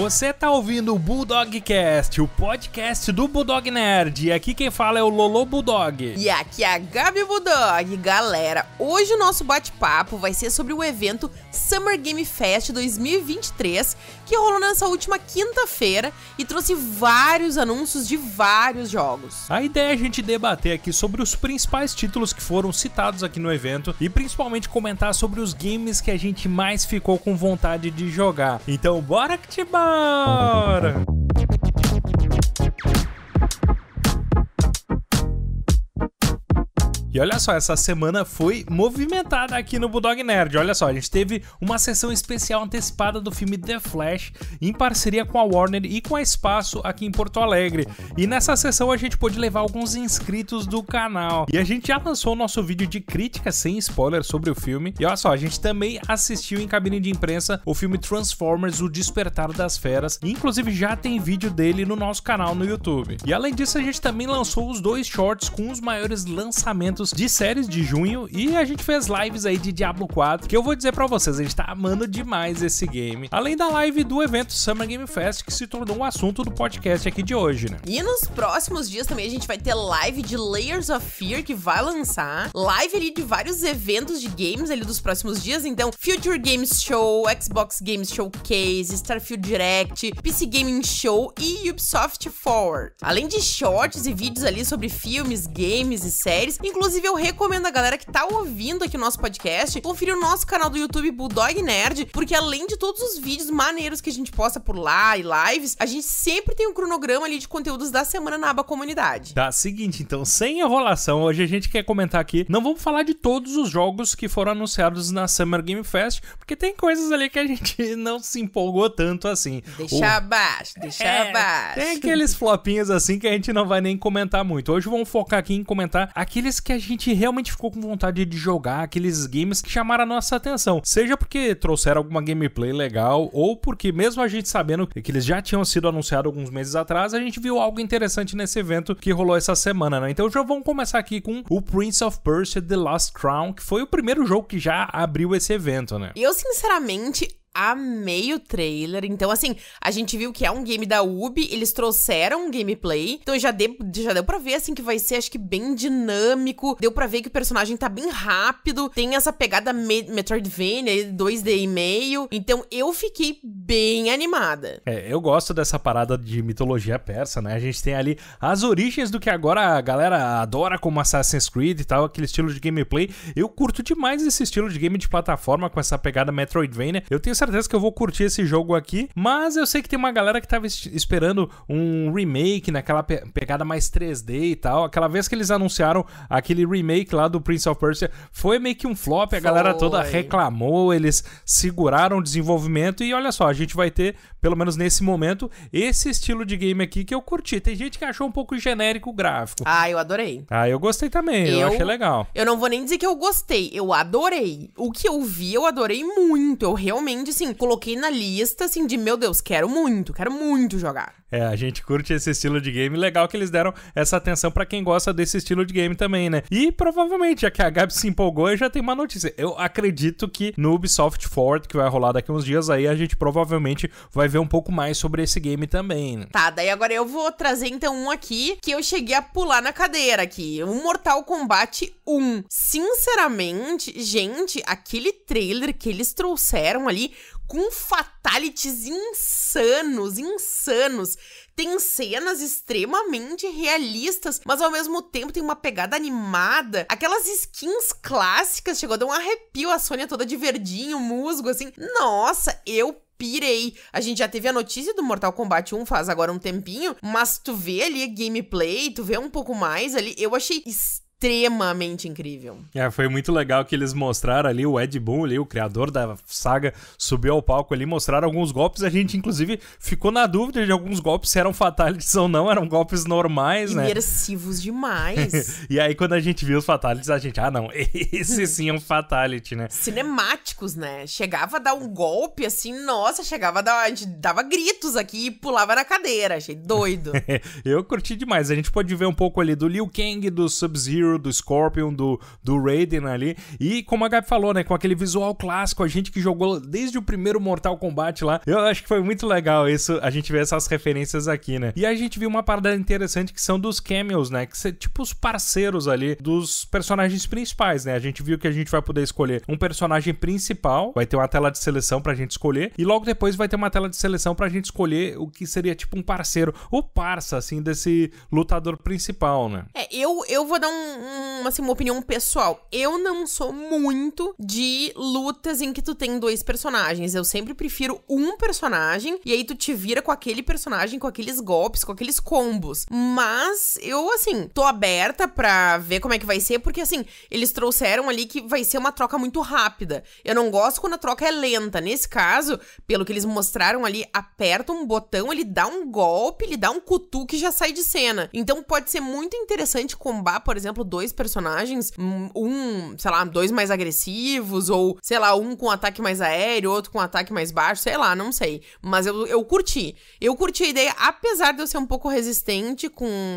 Você tá ouvindo o Bulldogcast, o podcast do Bulldog Nerd. E aqui quem fala é o Lolo Bulldog. E aqui é a Gabi Bulldog. Galera, hoje o nosso bate-papo vai ser sobre o evento Summer Game Fest 2023, que rolou nessa última quinta-feira e trouxe vários anúncios de vários jogos. A ideia é a gente debater aqui sobre os principais títulos que foram citados aqui no evento e principalmente comentar sobre os games que a gente mais ficou com vontade de jogar. Então, bora que te bora! hora! E olha só, essa semana foi movimentada aqui no Bulldog Nerd. Olha só, a gente teve uma sessão especial antecipada do filme The Flash em parceria com a Warner e com a Espaço aqui em Porto Alegre. E nessa sessão a gente pôde levar alguns inscritos do canal. E a gente já lançou o nosso vídeo de crítica sem spoiler sobre o filme. E olha só, a gente também assistiu em cabine de imprensa o filme Transformers: O Despertar das Feras. E, inclusive já tem vídeo dele no nosso canal no YouTube. E além disso, a gente também lançou os dois shorts com os maiores lançamentos lançamentos de séries de junho e a gente fez lives aí de Diablo 4, que eu vou dizer para vocês, a gente tá amando demais esse game. Além da live do evento Summer Game Fest, que se tornou um assunto do podcast aqui de hoje, né? E nos próximos dias também a gente vai ter live de Layers of Fear, que vai lançar, live ali de vários eventos de games ali dos próximos dias, então Future Games Show, Xbox Games Showcase, Starfield Direct, PC Gaming Show e Ubisoft Forward. Além de shorts e vídeos ali sobre filmes, games e séries, inclusive Inclusive, eu recomendo a galera que tá ouvindo aqui o nosso podcast, conferir o nosso canal do YouTube Bulldog Nerd, porque além de todos os vídeos maneiros que a gente posta por lá e lives, a gente sempre tem um cronograma ali de conteúdos da semana na aba comunidade. Tá, seguinte, então, sem enrolação, hoje a gente quer comentar aqui, não vamos falar de todos os jogos que foram anunciados na Summer Game Fest, porque tem coisas ali que a gente não se empolgou tanto assim. Deixa o... abaixo, deixa é, abaixo. Tem aqueles flopinhos assim que a gente não vai nem comentar muito. Hoje vamos focar aqui em comentar aqueles que a gente realmente ficou com vontade de jogar aqueles games que chamaram a nossa atenção. Seja porque trouxeram alguma gameplay legal, ou porque, mesmo a gente sabendo que eles já tinham sido anunciados alguns meses atrás, a gente viu algo interessante nesse evento que rolou essa semana, né? Então já vamos começar aqui com o Prince of Persia The Last Crown, que foi o primeiro jogo que já abriu esse evento, né? Eu, sinceramente, amei o trailer. Então, assim, a gente viu que é um game da Ubi, eles trouxeram um gameplay. Então já, de, já deu pra ver, assim, que vai ser, acho que bem dinâmico. Deu pra ver que o personagem tá bem rápido. Tem essa pegada me Metroidvania, 2D e meio. Então eu fiquei bem animada. É, eu gosto dessa parada de mitologia persa, né? A gente tem ali as origens do que agora a galera adora como Assassin's Creed e tal, aquele estilo de gameplay. Eu curto demais esse estilo de game de plataforma com essa pegada Metroidvania. Eu tenho certeza que eu vou curtir esse jogo aqui, mas eu sei que tem uma galera que tava esperando um remake naquela pe pegada mais 3D e tal. Aquela vez que eles anunciaram aquele remake lá do Prince of Persia, foi meio que um flop, a foi. galera toda reclamou, eles seguraram o desenvolvimento e olha só, a gente vai ter, pelo menos nesse momento, esse estilo de game aqui que eu curti. Tem gente que achou um pouco genérico o gráfico. Ah, eu adorei. Ah, eu gostei também, eu, eu achei legal. Eu não vou nem dizer que eu gostei, eu adorei. O que eu vi, eu adorei muito. Eu realmente realmente, assim, coloquei na lista, assim, de meu Deus, quero muito, quero muito jogar. É, a gente curte esse estilo de game. Legal que eles deram essa atenção para quem gosta desse estilo de game também, né? E provavelmente, já que a Gabi se empolgou, eu já tenho uma notícia. Eu acredito que no Ubisoft Forward, que vai rolar daqui uns dias aí, a gente provavelmente vai ver um pouco mais sobre esse game também. Né? Tá, daí agora eu vou trazer então um aqui que eu cheguei a pular na cadeira aqui. o Mortal Kombat 1. Sinceramente, gente, aquele trailer que eles trouxeram ali com fatalities insanos, insanos. Tem cenas extremamente realistas, mas ao mesmo tempo tem uma pegada animada. Aquelas skins clássicas, chegou a dar um arrepio a Sônia toda de verdinho, musgo, assim. Nossa, eu pirei. A gente já teve a notícia do Mortal Kombat 1 faz agora um tempinho, mas tu vê ali gameplay, tu vê um pouco mais ali, eu achei estranho extremamente incrível. É, foi muito legal que eles mostraram ali o Ed Boon, ali, o criador da saga, subiu ao palco ali, mostraram alguns golpes. A gente, inclusive, ficou na dúvida de alguns golpes se eram fatalities ou não, eram golpes normais, né? Imersivos demais. e aí, quando a gente viu os fatalities, a gente, ah, não, esse sim é um fatality, né? Cinemáticos, né? Chegava a dar um golpe assim, nossa, chegava a dar. A gente dava gritos aqui e pulava na cadeira, achei doido. Eu curti demais. A gente pode ver um pouco ali do Liu Kang, do Sub-Zero do Scorpion, do, do Raiden ali. E como a Gabi falou, né? Com aquele visual clássico, a gente que jogou desde o primeiro Mortal Kombat lá. Eu acho que foi muito legal isso, a gente ver essas referências aqui, né? E a gente viu uma parada interessante que são dos cameos, né? Que são tipo os parceiros ali dos personagens principais, né? A gente viu que a gente vai poder escolher um personagem principal, vai ter uma tela de seleção pra gente escolher, e logo depois vai ter uma tela de seleção pra gente escolher o que seria tipo um parceiro ou parça, assim, desse lutador principal, né? É, eu, eu vou dar um, um, assim, uma opinião pessoal. Eu não sou muito de lutas em que tu tem dois personagens. Eu sempre prefiro um personagem e aí tu te vira com aquele personagem, com aqueles golpes, com aqueles combos. Mas eu, assim, tô aberta pra ver como é que vai ser, porque, assim, eles trouxeram ali que vai ser uma troca muito rápida. Eu não gosto quando a troca é lenta. Nesse caso, pelo que eles mostraram ali, aperta um botão, ele dá um golpe, ele dá um cutuque e já sai de cena. Então pode ser muito interessante combar, por exemplo, dois personagens, um, sei lá, dois mais agressivos, ou, sei lá, um com ataque mais aéreo, outro com ataque mais baixo, sei lá, não sei. Mas eu, eu curti. Eu curti a ideia, apesar de eu ser um pouco resistente com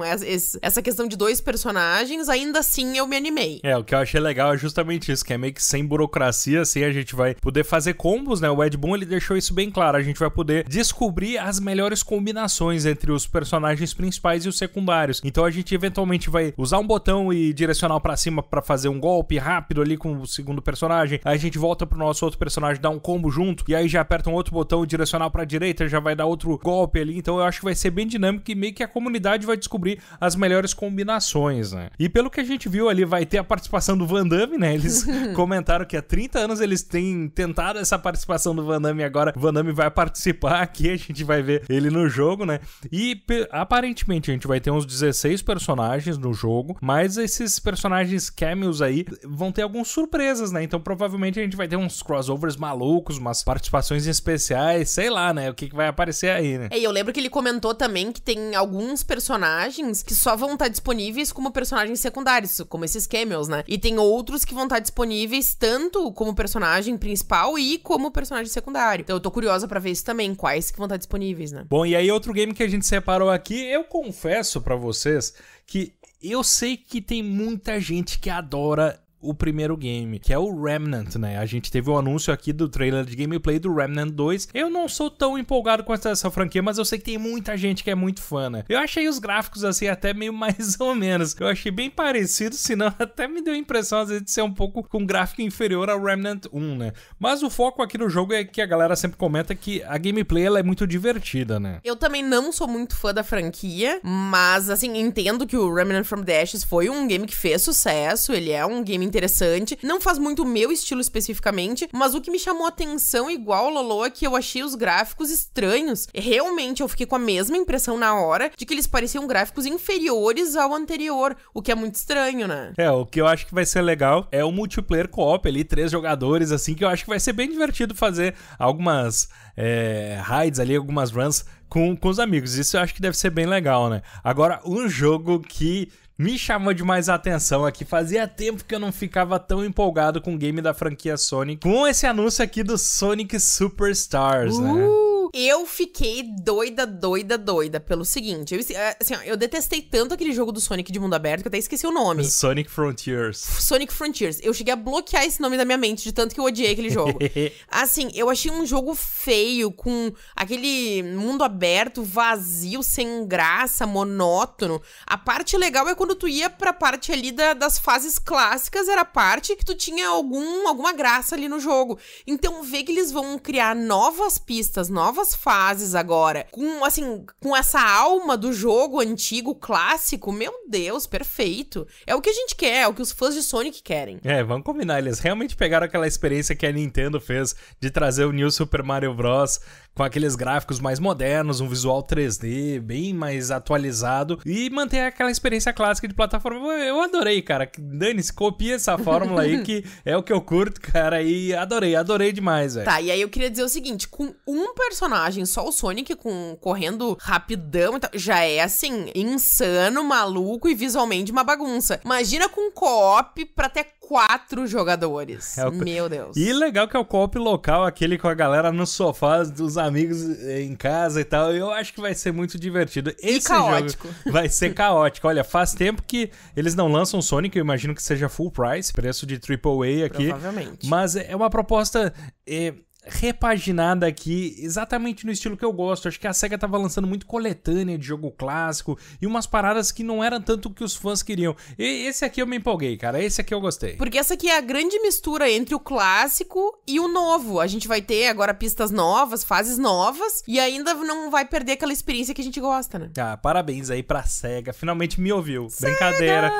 essa questão de dois personagens, ainda assim eu me animei. É, o que eu achei legal é justamente isso, que é meio que sem burocracia, assim, a gente vai poder fazer combos, né? O Ed Boon, ele deixou isso bem claro, a gente vai poder descobrir as melhores combinações entre os personagens principais e os secundários. Então a gente eventualmente vai usar um botão e direcional para cima para fazer um golpe rápido ali com o segundo personagem. Aí a gente volta pro nosso outro personagem, dá um combo junto, e aí já aperta um outro botão direcional pra direita, já vai dar outro golpe ali. Então eu acho que vai ser bem dinâmico e meio que a comunidade vai descobrir as melhores combinações, né? E pelo que a gente viu ali, vai ter a participação do Van Damme, né? Eles comentaram que há 30 anos eles têm tentado essa participação do Van Damme agora. O Van Damme vai participar aqui, a gente vai ver ele no jogo, né? E aparentemente a gente vai ter uns 16 personagens no jogo, mas esses personagens cameos aí vão ter algumas surpresas, né? Então provavelmente a gente vai ter uns crossovers malucos, umas participações especiais, sei lá, né? O que, que vai aparecer aí, né? É, e eu lembro que ele comentou também que tem alguns personagens que só vão estar tá disponíveis como personagens secundários, como esses cameos, né? E tem outros que vão estar tá disponíveis tanto como personagem principal e como personagem secundário. Então eu tô curiosa para ver isso também, quais que vão estar tá disponíveis, né? Bom, e aí outro game que a gente separou aqui, eu confesso para vocês que eu sei que tem muita gente que adora o primeiro game, que é o Remnant, né? A gente teve o um anúncio aqui do trailer de gameplay do Remnant 2. Eu não sou tão empolgado com essa franquia, mas eu sei que tem muita gente que é muito fã, né? Eu achei os gráficos assim até meio mais ou menos. Eu achei bem parecido, senão até me deu a impressão às vezes de ser um pouco com gráfico inferior ao Remnant 1, né? Mas o foco aqui no jogo é que a galera sempre comenta que a gameplay ela é muito divertida, né? Eu também não sou muito fã da franquia, mas assim, entendo que o Remnant from the Ashes foi um game que fez sucesso, ele é um game interessante. Não faz muito o meu estilo especificamente, mas o que me chamou atenção igual Lolo é que eu achei os gráficos estranhos. Realmente eu fiquei com a mesma impressão na hora de que eles pareciam gráficos inferiores ao anterior, o que é muito estranho, né? É, o que eu acho que vai ser legal é o multiplayer co-op ali, três jogadores, assim, que eu acho que vai ser bem divertido fazer algumas é, raids ali, algumas runs com, com os amigos. Isso eu acho que deve ser bem legal, né? Agora, um jogo que me chamou demais a atenção aqui. Fazia tempo que eu não ficava tão empolgado com o game da franquia Sonic. Com esse anúncio aqui do Sonic Superstars, né? uh! né? Eu fiquei doida, doida, doida pelo seguinte. Eu, assim, é, assim, ó, eu detestei tanto aquele jogo do Sonic de mundo aberto que eu até esqueci o nome. Sonic Frontiers. Sonic Frontiers. Eu cheguei a bloquear esse nome da minha mente, de tanto que eu odiei aquele jogo. assim, eu achei um jogo feio, com aquele mundo aberto, vazio, sem graça, monótono. A parte legal é quando tu ia pra parte ali da, das fases clássicas, era a parte que tu tinha algum, alguma graça ali no jogo. Então, ver que eles vão criar novas pistas, novas novas fases agora, com assim, com essa alma do jogo antigo, clássico, meu Deus, perfeito. É o que a gente quer, é o que os fãs de Sonic querem. É, vamos combinar, eles realmente pegaram aquela experiência que a Nintendo fez de trazer o New Super Mario Bros com aqueles gráficos mais modernos, um visual 3D bem mais atualizado e manter aquela experiência clássica de plataforma. Eu adorei, cara. Dane-se, copia essa fórmula aí que é o que eu curto, cara. E adorei, adorei demais, velho. Tá, e aí eu queria dizer o seguinte: com um personagem, só o Sonic, com, correndo rapidão, já é assim, insano, maluco e visualmente uma bagunça. Imagina com co-op para ter quatro jogadores. É o... Meu Deus. E legal que é o copo local, aquele com a galera no sofá, dos amigos eh, em casa e tal. Eu acho que vai ser muito divertido. Esse e caótico. jogo vai ser caótico. Olha, faz tempo que eles não lançam Sonic, eu imagino que seja full price, preço de AAA aqui. Provavelmente. Mas é uma proposta... É repaginada aqui, exatamente no estilo que eu gosto. Acho que a SEGA tava lançando muito coletânea de jogo clássico e umas paradas que não eram tanto o que os fãs queriam. E esse aqui eu me empolguei, cara. Esse aqui eu gostei. Porque essa aqui é a grande mistura entre o clássico e o novo. A gente vai ter agora pistas novas, fases novas e ainda não vai perder aquela experiência que a gente gosta, né? Ah, parabéns aí pra SEGA. Finalmente me ouviu. Sega! Brincadeira.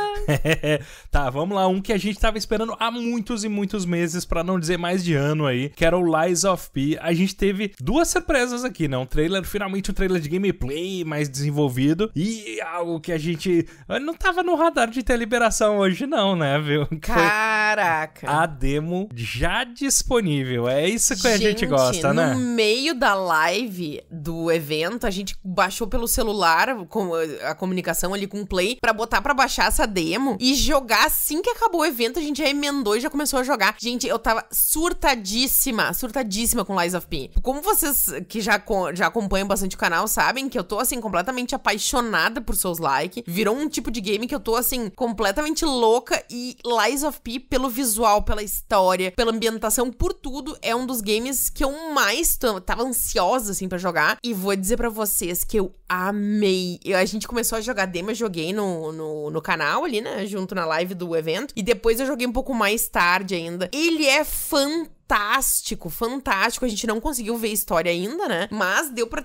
tá, vamos lá. Um que a gente tava esperando há muitos e muitos meses, para não dizer mais de ano aí, que era o live Lies of P, a gente teve duas surpresas aqui, né? Um trailer, finalmente um trailer de gameplay mais desenvolvido e algo que a gente ah, não tava no radar de ter liberação hoje não, né, viu? Caraca! a demo já disponível, é isso que gente, a gente gosta, né? no meio da live do evento, a gente baixou pelo celular a comunicação ali com o Play para botar para baixar essa demo e jogar assim que acabou o evento, a gente já emendou e já começou a jogar. Gente, eu tava surtadíssima, surtadíssima assustadíssima com Lies of P. Como vocês que já, já acompanham bastante o canal sabem que eu tô, assim, completamente apaixonada por Souls Like. Virou um tipo de game que eu tô, assim, completamente louca. E Lies of P, pelo visual, pela história, pela ambientação, por tudo, é um dos games que eu mais tava ansiosa, assim, pra jogar. E vou dizer para vocês que eu amei. Eu, a gente começou a jogar demo, eu joguei no, no, no canal ali, né? Junto na live do evento. E depois eu joguei um pouco mais tarde ainda. Ele é fantástico fantástico, fantástico. A gente não conseguiu ver a história ainda, né? Mas deu pra,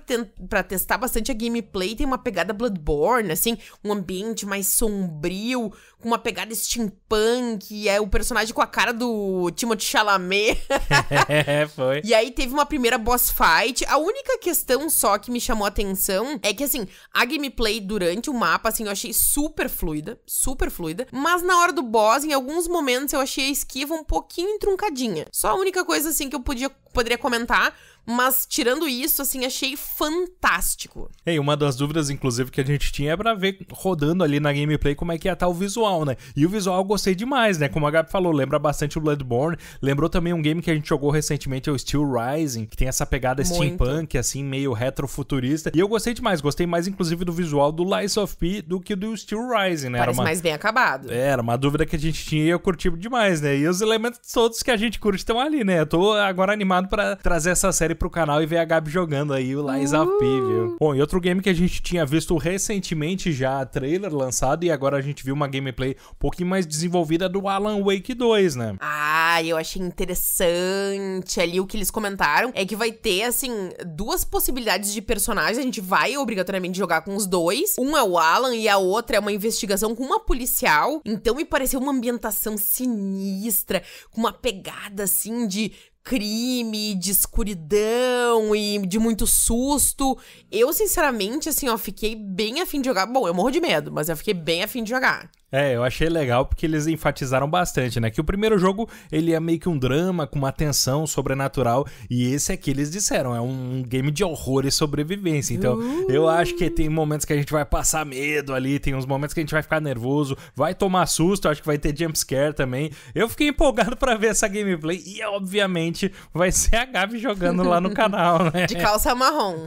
pra testar bastante a gameplay. Tem uma pegada Bloodborne, assim, um ambiente mais sombrio, com uma pegada steampunk, é o personagem com a cara do Timothée Chalamet. é, foi. E aí teve uma primeira boss fight. A única questão só que me chamou a atenção é que, assim, a gameplay durante o mapa, assim, eu achei super fluida, super fluida, mas na hora do boss, em alguns momentos, eu achei a esquiva um pouquinho truncadinha. Só a única coisa, assim, que eu podia, poderia comentar mas tirando isso, assim, achei fantástico. E uma das dúvidas, inclusive, que a gente tinha é pra ver rodando ali na gameplay como é que ia estar tá o visual, né? E o visual eu gostei demais, né? Como a Gabi falou, lembra bastante o Bloodborne. Lembrou também um game que a gente jogou recentemente, é o Steel Rising, que tem essa pegada Muito. steampunk, assim, meio retrofuturista. E eu gostei demais, gostei mais, inclusive, do visual do Lies of P do que do Steel Rising, né? Parece uma... mais bem acabado. É, era uma dúvida que a gente tinha e eu curti demais, né? E os elementos todos que a gente curte estão ali, né? Eu tô agora animado para trazer essa série pro canal e ver a Gabi jogando aí o Lies uh! of P, viu? Bom, e outro game que a gente tinha visto recentemente já trailer lançado e agora a gente viu uma gameplay um pouquinho mais desenvolvida do Alan Wake 2, né? Ah, eu achei interessante ali o que eles comentaram. É que vai ter, assim, duas possibilidades de personagens. A gente vai obrigatoriamente jogar com os dois. Um é o Alan e a outra é uma investigação com uma policial. Então me pareceu uma ambientação sinistra, com uma pegada, assim, de crime, de escuridão e de muito susto. Eu, sinceramente, assim, ó, fiquei bem afim de jogar. Bom, eu morro de medo, mas eu fiquei bem afim de jogar. É, eu achei legal porque eles enfatizaram bastante, né? Que o primeiro jogo ele é meio que um drama com uma tensão sobrenatural e esse aqui eles disseram é um game de horror e sobrevivência. Então uh. eu acho que tem momentos que a gente vai passar medo ali, tem uns momentos que a gente vai ficar nervoso, vai tomar susto, acho que vai ter jumpscare também. Eu fiquei empolgado para ver essa gameplay e obviamente vai ser a Gabi jogando lá no canal, né? De calça marrom.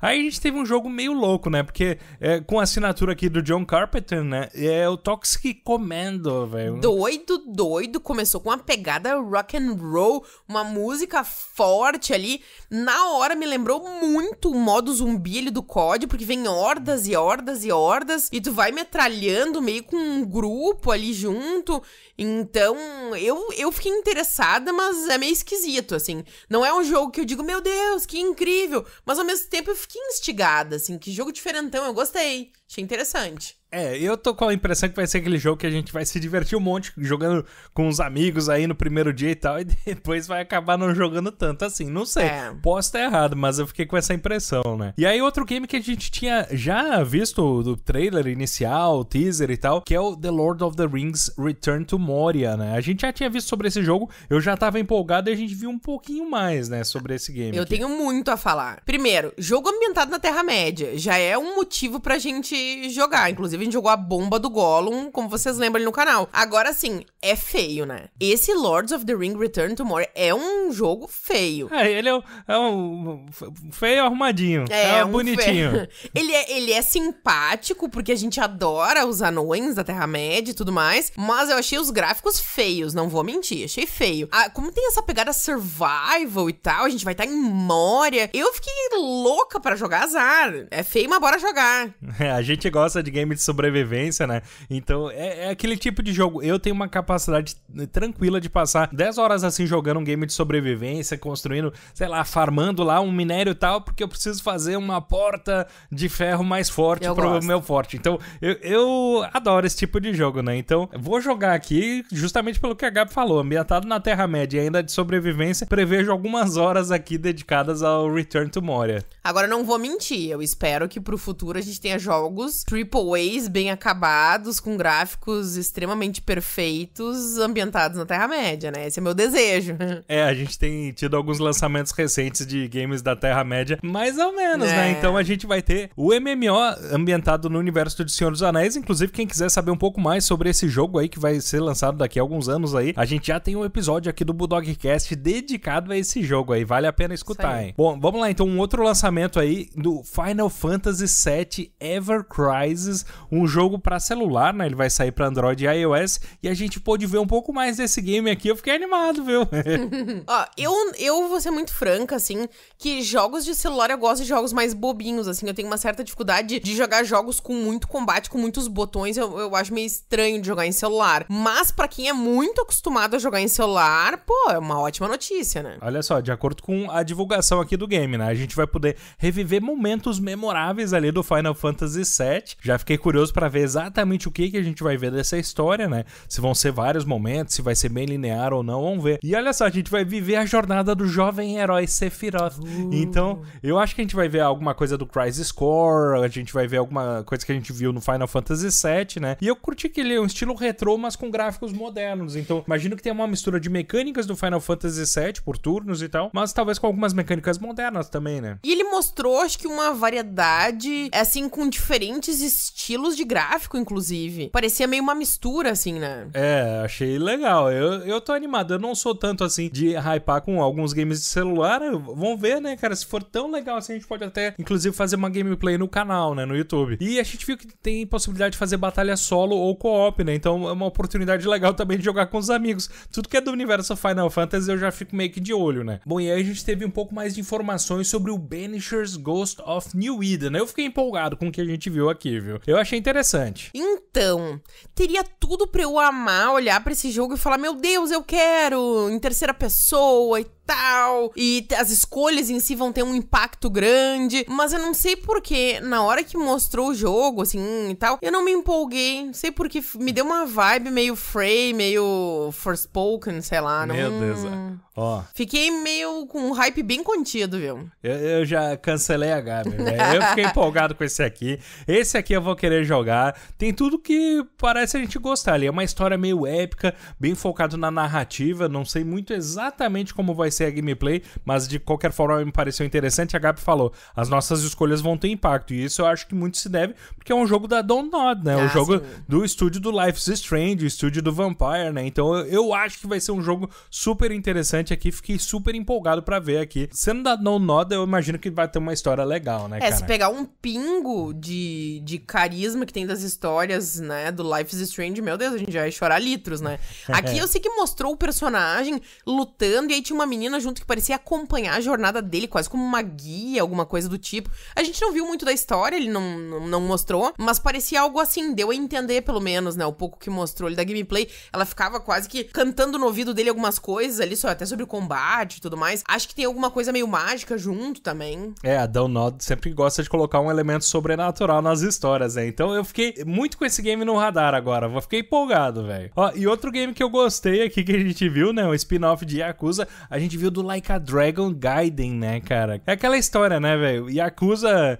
Aí a gente teve um jogo meio louco, né? Porque é, com a assinatura aqui do John Carpenter, né? É o Toxic Commando, velho. Doido, doido. Começou com uma pegada rock and roll, uma música forte ali. Na hora me lembrou muito o modo zumbi ali do COD, porque vem hordas e hordas e hordas, e tu vai metralhando meio com um grupo ali junto. Então, eu, eu fiquei interessada, mas é meio esquisito, assim. Não é um jogo que eu digo, meu Deus, que incrível, mas ao mesmo tempo eu fiquei instigada, assim, que jogo diferentão, eu gostei. Achei interessante. É, eu tô com a impressão que vai ser aquele jogo que a gente vai se divertir um monte jogando com os amigos aí no primeiro dia e tal, e depois vai acabar não jogando tanto assim. Não sei, é. posso estar errado, mas eu fiquei com essa impressão, né? E aí, outro game que a gente tinha já visto do trailer inicial, teaser e tal, que é o The Lord of the Rings Return to Moria, né? A gente já tinha visto sobre esse jogo, eu já tava empolgado e a gente viu um pouquinho mais, né, sobre esse game. Eu aqui. tenho muito a falar. Primeiro, jogo ambientado na Terra-média já é um motivo pra gente jogar, inclusive Inclusive, a gente jogou a bomba do Gollum, como vocês lembram ali no canal. Agora sim, é feio, né? Esse Lords of the Ring Return to More é um jogo feio. É, ele é um, é um feio arrumadinho. É, é um bonitinho. ele, é, ele é simpático, porque a gente adora os anões da Terra-média e tudo mais, mas eu achei os gráficos feios, não vou mentir, achei feio. Ah, como tem essa pegada survival e tal, a gente vai estar tá em Moria, eu fiquei louca para jogar azar. É feio, mas bora jogar. É, a gente gosta de game de sobrevivência, né? Então, é, é aquele tipo de jogo. Eu tenho uma capacidade capacidade né, tranquila de passar 10 horas assim jogando um game de sobrevivência, construindo, sei lá, farmando lá um minério e tal, porque eu preciso fazer uma porta de ferro mais forte eu pro gosto. meu forte. Então, eu, eu, adoro esse tipo de jogo, né? Então, vou jogar aqui justamente pelo que a Gabi falou, ambientado na Terra-média e ainda de sobrevivência, prevejo algumas horas aqui dedicadas ao Return to Moria. Agora, não vou mentir, eu espero que pro futuro a gente tenha jogos triple A's bem acabados, com gráficos extremamente perfeitos ambientados na Terra-média, né? Esse é meu desejo. É, a gente tem tido alguns lançamentos recentes de games da Terra-média, mais ou menos, né? é. né? Então a gente vai ter o MMO ambientado no universo de Senhor dos Anéis. Inclusive, quem quiser saber um pouco mais sobre esse jogo aí, que vai ser lançado daqui a alguns anos aí, a gente já tem um episódio aqui do Budogcast dedicado a esse jogo aí. Vale a pena escutar, hein? Bom, vamos lá então. Um outro lançamento aí do Final Fantasy VII Ever Crisis, um jogo para celular, né? Ele vai sair para Android e iOS e a gente pôde ver um pouco mais desse game aqui, eu fiquei animado, viu? Ó, eu, eu vou ser muito franca, assim, que jogos de celular eu gosto de jogos mais bobinhos, assim. Eu tenho uma certa dificuldade de jogar jogos com muito combate, com muitos botões. Eu, eu acho meio estranho de jogar em celular. Mas para quem é muito acostumado a jogar em celular, pô, é uma ótima notícia, né? Olha só, de acordo com a divulgação aqui do game, né? A gente vai poder reviver momentos memoráveis ali do Final Fantasy VII. Já fiquei curioso para ver exatamente o que, que a gente vai ver dessa história, né? Se vão ser vários momentos, se vai ser bem linear ou não, vamos ver. E olha só, a gente vai viver a jornada do jovem herói Sephiroth. Uh. Então, eu acho que a gente vai ver alguma coisa do Crisis Core, a gente vai ver alguma coisa que a gente viu no Final Fantasy VII, né? E eu curti que ele é um estilo retrô, mas com gráficos modernos. Então, imagino que tem uma mistura de mecânicas do Final Fantasy VII por turnos e tal, mas talvez com algumas mecânicas modernas também, né? E ele mostrou, acho que uma variedade, assim, com diferentes estilos de gráfico, inclusive. Parecia meio uma mistura, assim, né? É, é, achei legal. Eu, eu tô animado. Eu não sou tanto assim de hypar com alguns games de celular. Vamos ver, né, cara? Se for tão legal assim, a gente pode até, inclusive, fazer uma gameplay no canal, né? No YouTube. E a gente viu que tem possibilidade de fazer batalha solo ou co-op, né? Então é uma oportunidade legal também de jogar com os amigos. Tudo que é do universo Final Fantasy eu já fico meio que de olho, né? Bom, e aí a gente teve um pouco mais de informações sobre o Banisher's Ghost of New Eden. Né? Eu fiquei empolgado com o que a gente viu aqui, viu? Eu achei interessante. Então, teria tudo pra eu amar olhar para esse jogo e falar: Meu Deus, eu quero! Em terceira pessoa e tal, e as escolhas em si vão ter um impacto grande, mas eu não sei porque na hora que mostrou o jogo, assim, e tal, eu não me empolguei, não sei porque me deu uma vibe meio Frey, meio Forspoken, sei lá, não... Meu Deus, é. ó. Fiquei meio com um hype bem contido, viu? Eu, eu já cancelei a Gabi, né? Eu fiquei empolgado com esse aqui, esse aqui eu vou querer jogar, tem tudo que parece a gente gostar ali, é uma história meio épica, bem focado na narrativa, não sei muito exatamente como vai ser a gameplay, mas de qualquer forma me pareceu interessante. A Gabi falou: as nossas escolhas vão ter impacto. E isso eu acho que muito se deve, porque é um jogo da Dontnod, né? É ah, o jogo sim. do estúdio do Life is Strange, o estúdio do Vampire, né? Então eu, eu, acho que vai ser um jogo super interessante aqui. Fiquei super empolgado para ver aqui. Sendo da Dontnod, eu imagino que vai ter uma história legal, né? É, cara? se pegar um pingo de, de carisma que tem das histórias, né? Do Life is Strange, meu Deus, a gente vai chorar litros, né? Aqui eu sei que mostrou o personagem lutando e aí tinha uma menina menina junto que parecia acompanhar a jornada dele, quase como uma guia, alguma coisa do tipo. A gente não viu muito da história, ele não, não, não mostrou, mas parecia algo assim, deu a entender pelo menos, né? O pouco que mostrou ele da gameplay. Ela ficava quase que cantando no ouvido dele algumas coisas ali, só até sobre o combate e tudo mais. Acho que tem alguma coisa meio mágica junto também. É, a Download sempre gosta de colocar um elemento sobrenatural nas histórias, né? Então eu fiquei muito com esse game no radar agora. vou fiquei empolgado, velho. Ó, e outro game que eu gostei aqui que a gente viu, né? O spin-off de Yakuza. A gente viu do Like a Dragon Gaiden, né, cara? É aquela história, né, velho? Yakuza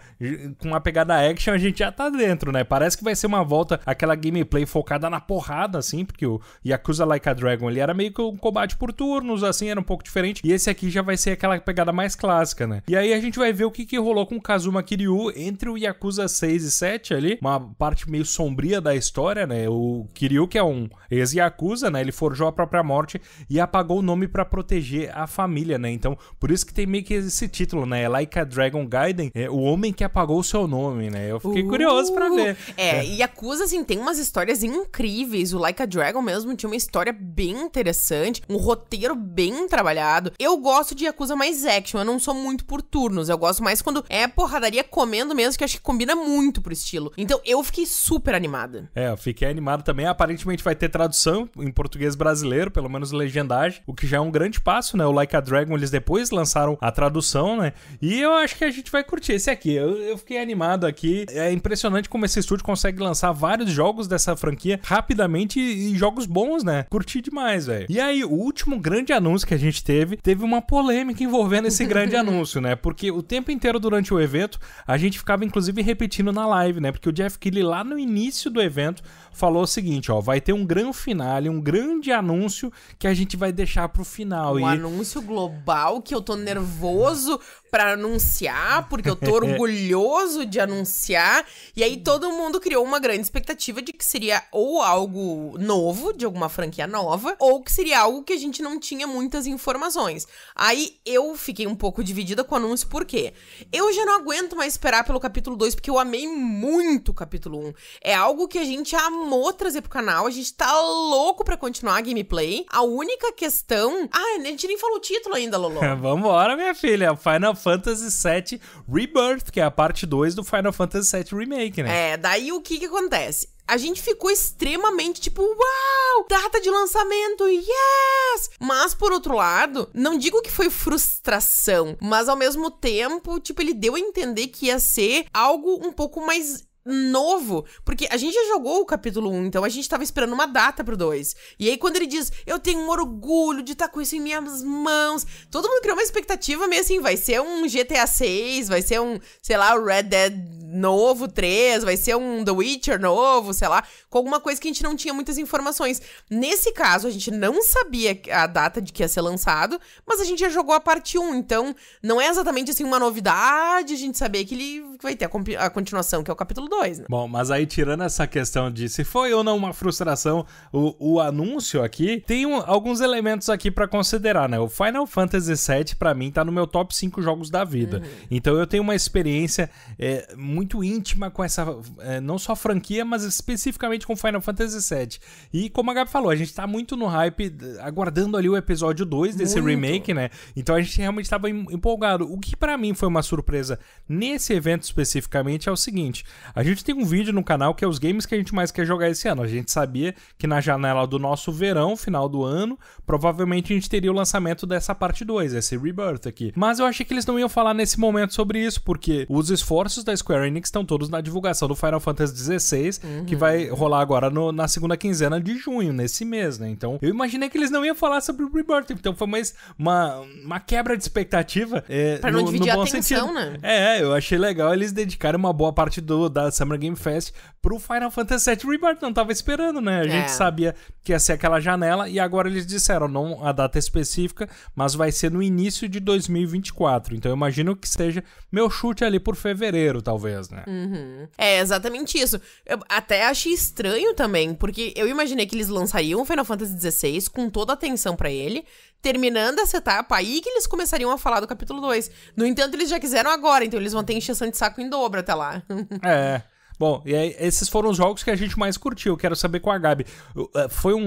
com uma pegada action, a gente já tá dentro, né? Parece que vai ser uma volta aquela gameplay focada na porrada, assim, porque o Yakuza Like a Dragon, ele era meio que um combate por turnos, assim, era um pouco diferente. E esse aqui já vai ser aquela pegada mais clássica, né? E aí a gente vai ver o que, que rolou com Kazuma Kiryu entre o Yakuza 6 e 7 ali, uma parte meio sombria da história, né? O Kiryu, que é um ex-Yakuza, né? Ele forjou a própria morte e apagou o nome para proteger a família, né? Então, por isso que tem meio que esse título, né? É like a Dragon Gaiden, é o homem que apagou o seu nome, né? Eu fiquei uh, curioso para ver. É, é, e acusa assim, tem umas histórias incríveis. O Like a Dragon mesmo tinha uma história bem interessante, um roteiro bem trabalhado. Eu gosto de acusa mais action, eu não sou muito por turnos, eu gosto mais quando é porradaria comendo mesmo, que acho que combina muito pro estilo. Então, eu fiquei super animada. É, eu fiquei animado também. Aparentemente vai ter tradução em português brasileiro, pelo menos legendagem, o que já é um grande passo, né? O Like a Dragon, eles depois lançaram a tradução, né? E eu acho que a gente vai curtir esse aqui. Eu, eu fiquei animado aqui. É impressionante como esse estúdio consegue lançar vários jogos dessa franquia rapidamente e, e jogos bons, né? Curti demais, velho. E aí, o último grande anúncio que a gente teve, teve uma polêmica envolvendo esse grande anúncio, né? Porque o tempo inteiro durante o evento, a gente ficava inclusive repetindo na live, né? Porque o Jeff Keighley lá no início do evento falou o seguinte, ó, vai ter um grande finale, um grande anúncio que a gente vai deixar pro final. Um e... anúncio global que eu tô nervoso para anunciar, porque eu tô orgulhoso de anunciar. E aí todo mundo criou uma grande expectativa de que seria ou algo novo, de alguma franquia nova, ou que seria algo que a gente não tinha muitas informações. Aí eu fiquei um pouco dividida com o anúncio, por quê? Eu já não aguento mais esperar pelo capítulo 2, porque eu amei muito o capítulo 1. Um. É algo que a gente amou amou trazer pro canal, a gente tá louco pra continuar a gameplay. A única questão. Ah, a gente nem falou o título ainda, Lolo. Vambora, minha filha. Final Fantasy VII Rebirth, que é a parte 2 do Final Fantasy VII Remake, né? É, daí o que que acontece? a gente ficou extremamente tipo, uau, data de lançamento, yes! Mas por outro lado, não digo que foi frustração, mas ao mesmo tempo, tipo, ele deu a entender que ia ser algo um pouco mais novo. Porque a gente já jogou o capítulo 1, então a gente tava esperando uma data pro 2. E aí, quando ele diz, eu tenho um orgulho de estar tá com isso em minhas mãos, todo mundo criou uma expectativa meio assim: vai ser um GTA 6, vai ser um, sei lá, Red Dead novo 3, vai ser um The Witcher novo, sei lá, com alguma coisa que a gente não tinha muitas informações. Nesse caso, a gente não sabia a data de que ia ser lançado, mas a gente já jogou a parte 1, então não é exatamente assim uma novidade a gente saber que ele vai ter a, a continuação, que é o capítulo 2 dois. Né? Bom, mas aí tirando essa questão de se foi ou não uma frustração, o, o anúncio aqui tem um, alguns elementos aqui para considerar, né? O Final Fantasy VII para mim tá no meu top 5 jogos da vida. Uhum. Então eu tenho uma experiência é, muito íntima com essa é, não só franquia, mas especificamente com Final Fantasy VII. E como a Gabi falou, a gente tá muito no hype aguardando ali o episódio 2 desse muito. remake, né? Então a gente realmente tava empolgado. O que para mim foi uma surpresa nesse evento especificamente é o seguinte, a gente tem um vídeo no canal que é os games que a gente mais quer jogar esse ano. A gente sabia que na janela do nosso verão, final do ano, provavelmente a gente teria o lançamento dessa parte 2, esse Rebirth aqui. Mas eu achei que eles não iam falar nesse momento sobre isso, porque os esforços da Square Enix estão todos na divulgação do Final Fantasy XVI, uhum. que vai rolar agora no, na segunda quinzena de junho, nesse mês, né? Então eu imaginei que eles não iam falar sobre o Rebirth. Então foi mais uma, uma quebra de expectativa. É, pra não no, dividir no a atenção, sentido. né? É, eu achei legal eles dedicarem uma boa parte do, da da Summer Game Fest pro Final Fantasy VII Rebirth. Não tava esperando, né? A é. gente sabia que ia ser aquela janela e agora eles disseram, não a data específica, mas vai ser no início de 2024. Então eu imagino que seja meu chute ali por fevereiro, talvez, né? Uhum. É, exatamente isso. Eu até achei estranho também, porque eu imaginei que eles lançariam o Final Fantasy XVI com toda a atenção para ele, terminando essa etapa, aí que eles começariam a falar do capítulo 2. No entanto, eles já quiseram agora, então eles vão ter encheção de saco em dobro até lá. é. Bom, e aí, esses foram os jogos que a gente mais curtiu. Quero saber com a Gabi. É, foi um,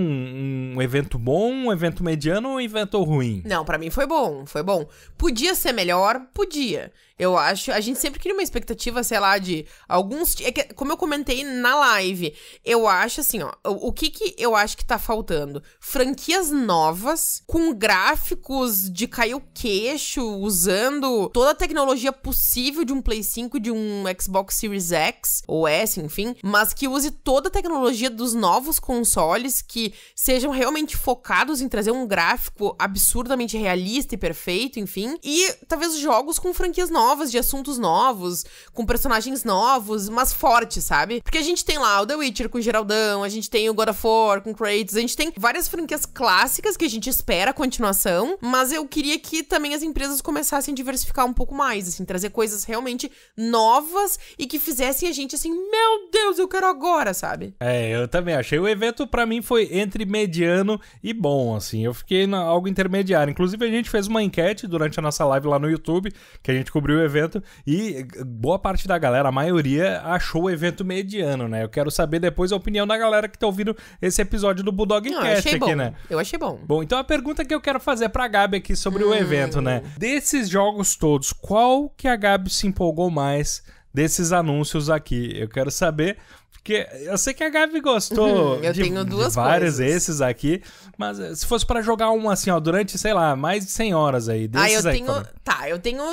um evento bom, um evento mediano ou um evento ruim? Não, para mim foi bom, foi bom. Podia ser melhor? Podia. Eu acho. A gente sempre cria uma expectativa, sei lá, de alguns. É que, como eu comentei na live, eu acho assim, ó. O, o que que eu acho que tá faltando? Franquias novas, com gráficos de cair o queixo, usando toda a tecnologia possível de um Play 5, de um Xbox Series X ou S, enfim, mas que use toda a tecnologia dos novos consoles, que sejam realmente focados em trazer um gráfico absurdamente realista e perfeito, enfim. E talvez jogos com franquias novas novas de assuntos novos, com personagens novos, mas fortes, sabe? Porque a gente tem lá o The Witcher com o Geraldão, a gente tem o God of War com Kratos, a gente tem várias franquias clássicas que a gente espera a continuação, mas eu queria que também as empresas começassem a diversificar um pouco mais, assim, trazer coisas realmente novas e que fizessem a gente assim, meu Deus, eu quero agora, sabe? É, eu também achei. O evento para mim foi entre mediano e bom, assim. Eu fiquei na algo intermediário. Inclusive a gente fez uma enquete durante a nossa live lá no YouTube, que a gente cobriu cobriu o evento e eh, boa parte da galera, a maioria, achou o evento mediano, né? Eu quero saber depois a opinião da galera que tá ouvindo esse episódio do Bulldog Não, Cast aqui, bom. né? Eu achei bom. Bom, então a pergunta que eu quero fazer pra Gabi aqui sobre hum. o evento, né? Desses jogos todos, qual que a Gabi se empolgou mais desses anúncios aqui? Eu quero saber porque eu sei que a Gabi gostou hum, eu de, tenho duas de vários coisas. esses aqui, mas eh, se fosse para jogar um assim, ó, durante, sei lá, mais de 100 horas aí, ah, desses ah, eu aí, tenho, como... tá, eu tenho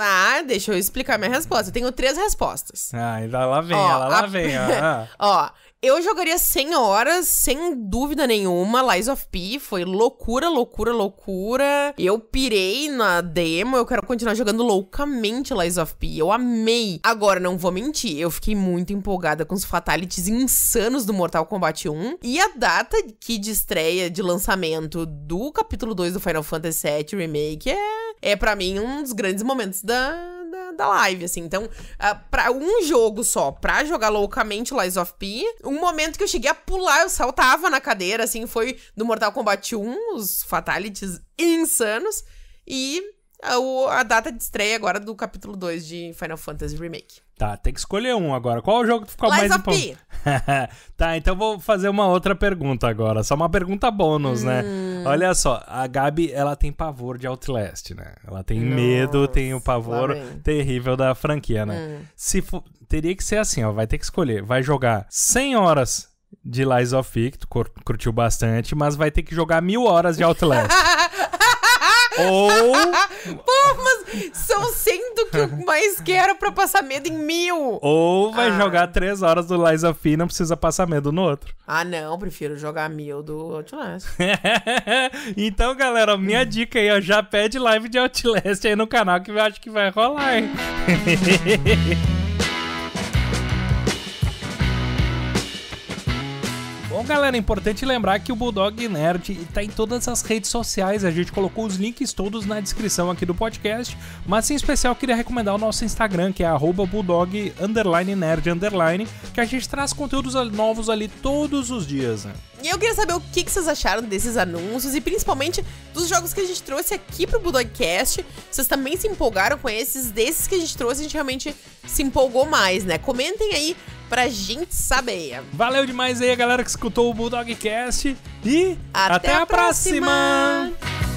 ah, deixa eu explicar minha resposta. Eu tenho três respostas. Ah, ainda lá vem, ó, ela, lá a... vem, ó. Ah. ó, eu jogaria 100 horas, sem dúvida nenhuma. Lies of P foi loucura, loucura, loucura. Eu pirei na demo, eu quero continuar jogando loucamente Lies of P. Eu amei. Agora, não vou mentir, eu fiquei muito empolgada com os fatalities insanos do Mortal Kombat 1. E a data que de estreia, de lançamento do capítulo 2 do Final Fantasy VII Remake é, é para mim, um dos grandes momentos da, da live, assim. Então, uh, pra um jogo só, pra jogar loucamente Lies of P, um momento que eu cheguei a pular, eu saltava na cadeira, assim, foi do Mortal Kombat 1, os Fatalities insanos. E a, é a data de estreia agora do capítulo 2 de Final Fantasy Remake. Tá, tem que escolher um agora. Qual é o jogo que ficou mais importante? tá, então vou fazer uma outra pergunta agora. Só uma pergunta bônus, né? hum. né? Olha só, a Gabi, ela tem pavor de Outlast, né? Ela tem Nossa, medo, tem o pavor terrível da franquia, né? Hum. Se for, teria que ser assim, ó, vai ter que escolher. Vai jogar 100 horas de Lies of P, que tu curtiu bastante, mas vai ter que jogar mil horas de Outlast. Ou. Pô, mas são 100 do que eu mais quero pra passar medo em mil. Ou vai ah. jogar 3 horas do Lies of e não precisa passar medo no outro. Ah, não, prefiro jogar mil do Outlast. então, galera, minha dica aí, ó, já pede live de Outlast aí no canal que eu acho que vai rolar, hein? Bom, galera, é importante lembrar que o Bulldog Nerd está em todas as redes sociais. A gente colocou os links todos na descrição aqui do podcast. Mas, em especial, queria recomendar o nosso Instagram, que é bulldog nerd que a gente traz conteúdos novos ali todos os dias. Né? E eu queria saber o que, que vocês acharam desses anúncios e principalmente dos jogos que a gente trouxe aqui pro Budogcast. Vocês também se empolgaram com esses? Desses que a gente trouxe, a gente realmente se empolgou mais, né? Comentem aí pra gente saber. Valeu demais aí a galera que escutou o Bulldogcast e até, até a, próxima. próxima.